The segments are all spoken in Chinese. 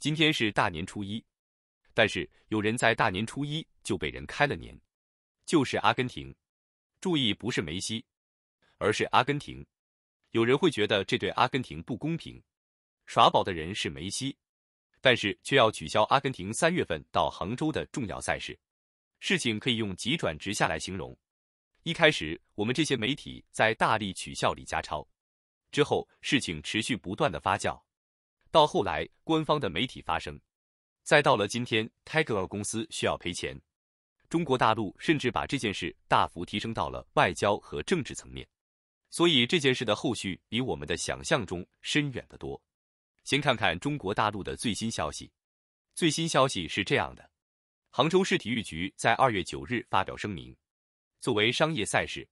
今天是大年初一，但是有人在大年初一就被人开了年，就是阿根廷。注意，不是梅西，而是阿根廷。有人会觉得这对阿根廷不公平，耍宝的人是梅西，但是却要取消阿根廷三月份到杭州的重要赛事。事情可以用急转直下来形容。一开始，我们这些媒体在大力取笑李家超，之后事情持续不断的发酵。到后来，官方的媒体发声，再到了今天，泰 e 尔公司需要赔钱。中国大陆甚至把这件事大幅提升到了外交和政治层面，所以这件事的后续比我们的想象中深远得多。先看看中国大陆的最新消息。最新消息是这样的：杭州市体育局在二月九日发表声明，作为商业赛事，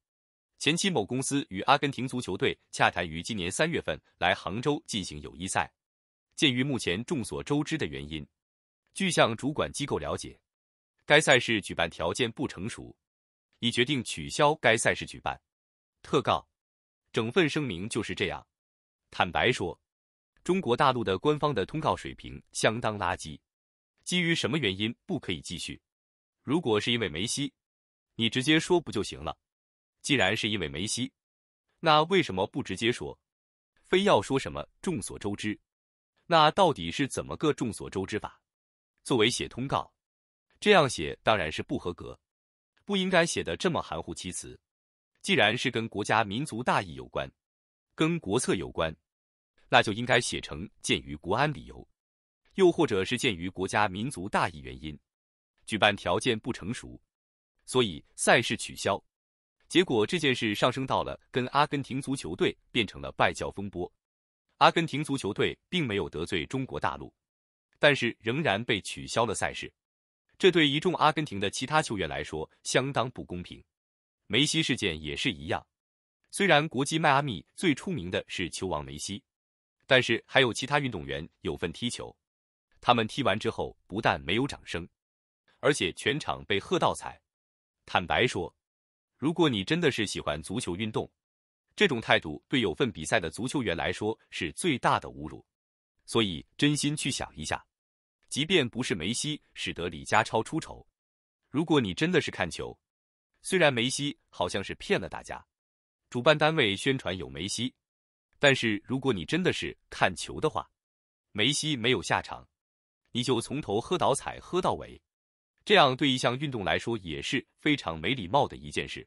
前期某公司与阿根廷足球队洽谈于今年三月份来杭州进行友谊赛。鉴于目前众所周知的原因，据向主管机构了解，该赛事举办条件不成熟，已决定取消该赛事举办。特告，整份声明就是这样。坦白说，中国大陆的官方的通告水平相当垃圾。基于什么原因不可以继续？如果是因为梅西，你直接说不就行了？既然是因为梅西，那为什么不直接说？非要说什么众所周知？那到底是怎么个众所周知法？作为写通告，这样写当然是不合格，不应该写的这么含糊其辞。既然是跟国家民族大义有关，跟国策有关，那就应该写成鉴于国安理由，又或者是鉴于国家民族大义原因，举办条件不成熟，所以赛事取消。结果这件事上升到了跟阿根廷足球队变成了外交风波。阿根廷足球队并没有得罪中国大陆，但是仍然被取消了赛事，这对一众阿根廷的其他球员来说相当不公平。梅西事件也是一样，虽然国际迈阿密最出名的是球王梅西，但是还有其他运动员有份踢球，他们踢完之后不但没有掌声，而且全场被喝倒彩。坦白说，如果你真的是喜欢足球运动，这种态度对有份比赛的足球员来说是最大的侮辱，所以真心去想一下，即便不是梅西使得李家超出丑，如果你真的是看球，虽然梅西好像是骗了大家，主办单位宣传有梅西，但是如果你真的是看球的话，梅西没有下场，你就从头喝倒彩喝到尾，这样对一项运动来说也是非常没礼貌的一件事。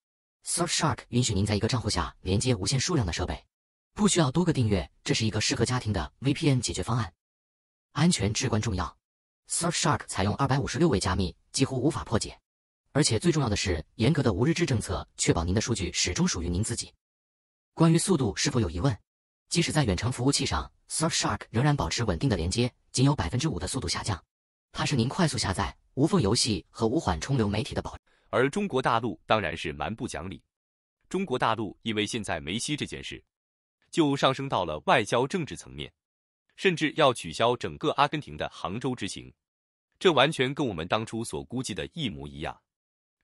Surfshark 允许您在一个账户下连接无限数量的设备，不需要多个订阅，这是一个适合家庭的 VPN 解决方案。安全至关重要，Surfshark 采用256位加密，几乎无法破解。而且最重要的是，严格的无日志政策确保您的数据始终属于您自己。关于速度是否有疑问？即使在远程服务器上，Surfshark 仍然保持稳定的连接，仅有百分之五的速度下降。它是您快速下载、无缝游戏和无缓冲流媒体的保证。而中国大陆当然是蛮不讲理。中国大陆因为现在梅西这件事，就上升到了外交政治层面，甚至要取消整个阿根廷的杭州之行。这完全跟我们当初所估计的一模一样。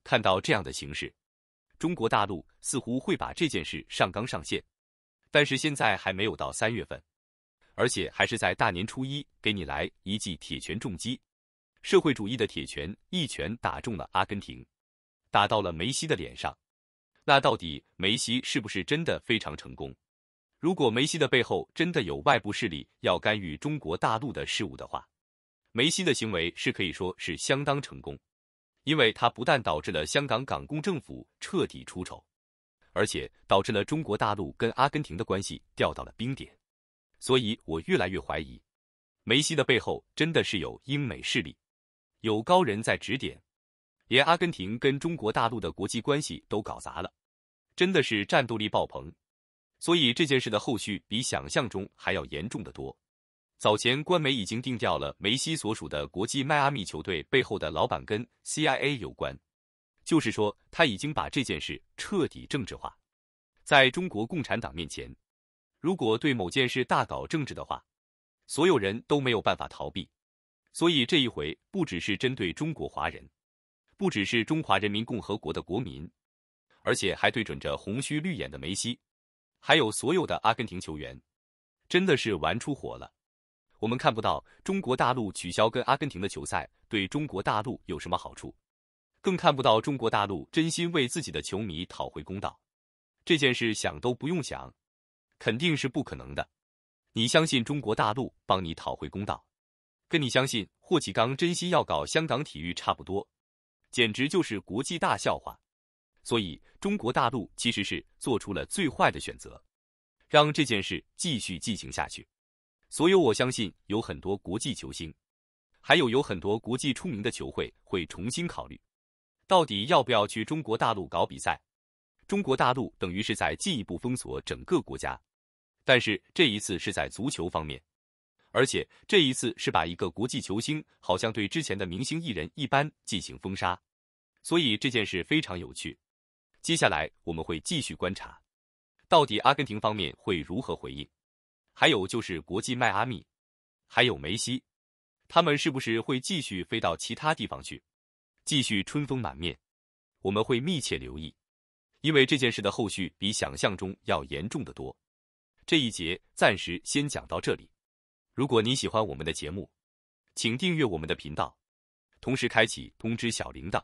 看到这样的形势，中国大陆似乎会把这件事上纲上线，但是现在还没有到三月份，而且还是在大年初一给你来一记铁拳重击——社会主义的铁拳，一拳打中了阿根廷。打到了梅西的脸上，那到底梅西是不是真的非常成功？如果梅西的背后真的有外部势力要干预中国大陆的事务的话，梅西的行为是可以说是相当成功，因为他不但导致了香港港共政府彻底出丑，而且导致了中国大陆跟阿根廷的关系掉到了冰点。所以，我越来越怀疑梅西的背后真的是有英美势力，有高人在指点。连阿根廷跟中国大陆的国际关系都搞砸了，真的是战斗力爆棚。所以这件事的后续比想象中还要严重的多。早前官媒已经定调了梅西所属的国际迈阿密球队背后的老板跟 CIA 有关，就是说他已经把这件事彻底政治化。在中国共产党面前，如果对某件事大搞政治的话，所有人都没有办法逃避。所以这一回不只是针对中国华人。不只是中华人民共和国的国民，而且还对准着红须绿眼的梅西，还有所有的阿根廷球员，真的是玩出火了。我们看不到中国大陆取消跟阿根廷的球赛对中国大陆有什么好处，更看不到中国大陆真心为自己的球迷讨回公道。这件事想都不用想，肯定是不可能的。你相信中国大陆帮你讨回公道，跟你相信霍启刚真心要搞香港体育差不多。简直就是国际大笑话，所以中国大陆其实是做出了最坏的选择，让这件事继续进行下去。所以我相信有很多国际球星，还有有很多国际出名的球会会重新考虑，到底要不要去中国大陆搞比赛。中国大陆等于是在进一步封锁整个国家，但是这一次是在足球方面，而且这一次是把一个国际球星，好像对之前的明星艺人一般进行封杀。所以这件事非常有趣，接下来我们会继续观察，到底阿根廷方面会如何回应，还有就是国际迈阿密，还有梅西，他们是不是会继续飞到其他地方去，继续春风满面？我们会密切留意，因为这件事的后续比想象中要严重的多。这一节暂时先讲到这里。如果您喜欢我们的节目，请订阅我们的频道，同时开启通知小铃铛。